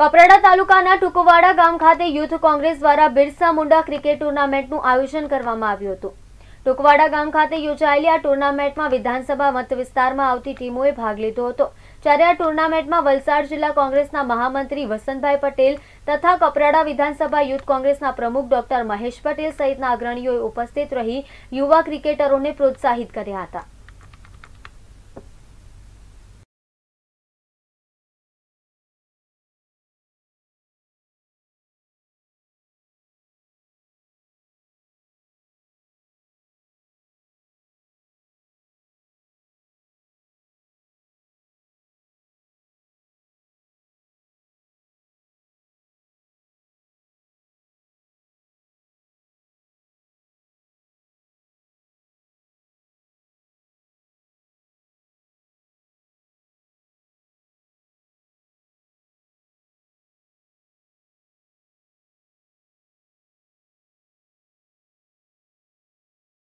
કપરાડા તાલુકાના ટુકવાડા ગામ ખાતે યુથ કોંગ્રેસ દ્વારા બિરસા મુંડા ક્રિકેટ ટુર્નામેન્ટનું આયોજન કરવામાં આવ્યું હતું ટુકવાડા ગામ ખાતે યોજાયેલી આ ટુર્નામેન્ટમાં વિધાનસભા મત વિસ્તારમાં આવતી ટીમોએ ભાગ લીધો હતો જ્યારે આ ટુર્નામેન્ટમાં વલસાડ જિલ્લા કોંગ્રેસના મહામંત્રી વસંતભાઈ પટેલ તથા કપરાડા વિધાનસભા યુથ કોંગ્રેસના પ્રમુખ ડોક્ટર મહેશ પટેલ સહિતના અગ્રણીઓએ ઉપસ્થિત રહી યુવા ક્રિકેટરોને પ્રોત્સાહિત કર્યા હતા